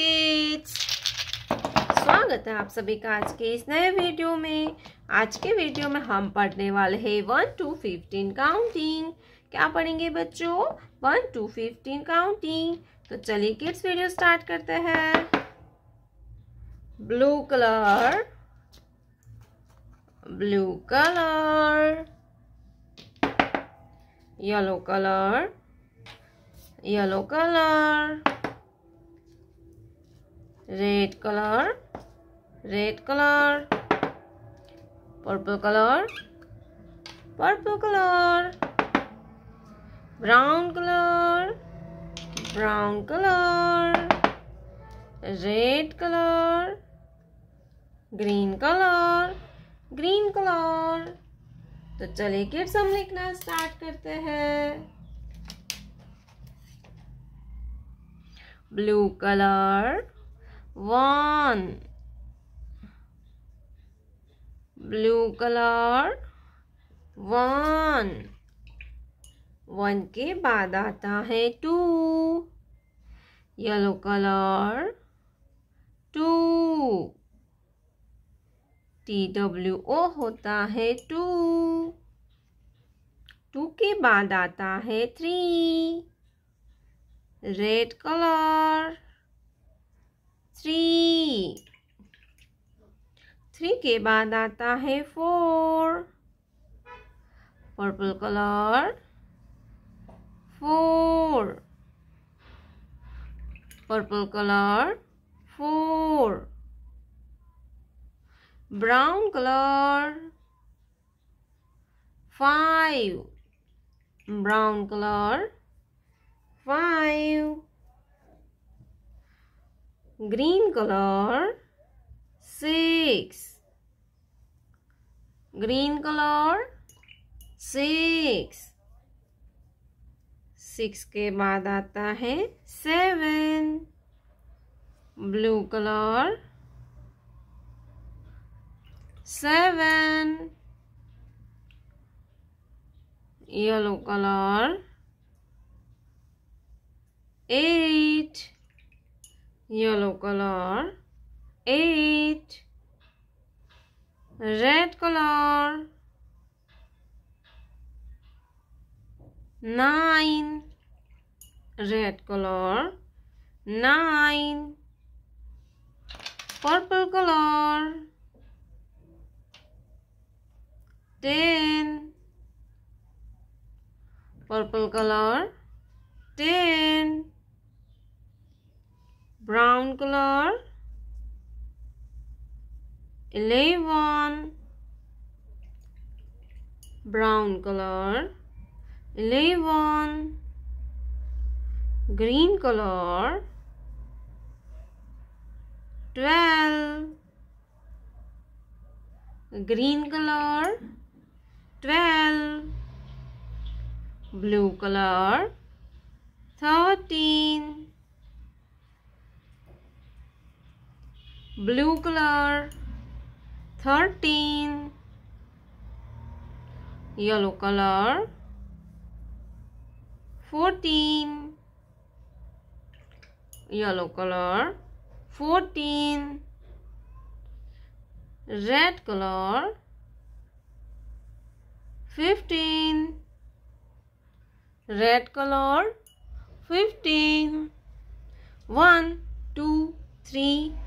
kids स्वागत है आप सभी का आज के इस नए वीडियो में आज के वीडियो में हम पढ़ने वाले हैं वन टू फिफ्टीन काउंटिंग क्या पढ़ेंगे बच्चों वन टू फिफ्टीन काउंटिंग तो चलिए किड्स वीडियो स्टार्ट करते हैं blue colour blue colour yellow colour yellow colour red color red color purple color purple color brown color brown color red color green color green color तो चलिए kids हम लिखना start करते हैं blue color one blue colour one one के बाद आता है two yellow colour two T W O होता है टू टू के बाद आता है three red colour three three के बाद आता है four purple colour four purple colour four brown colour five brown colour five green color six green color six six के बाद आता है seven blue colour seven yellow colour eight yellow color 8 red color 9 red color 9 purple color 10 purple color 10 brown color 11 brown color 11 green color 12 green color 12 blue color 13 blue color 13 yellow color 14 yellow color 14 red color 15 red color 15 1 2 3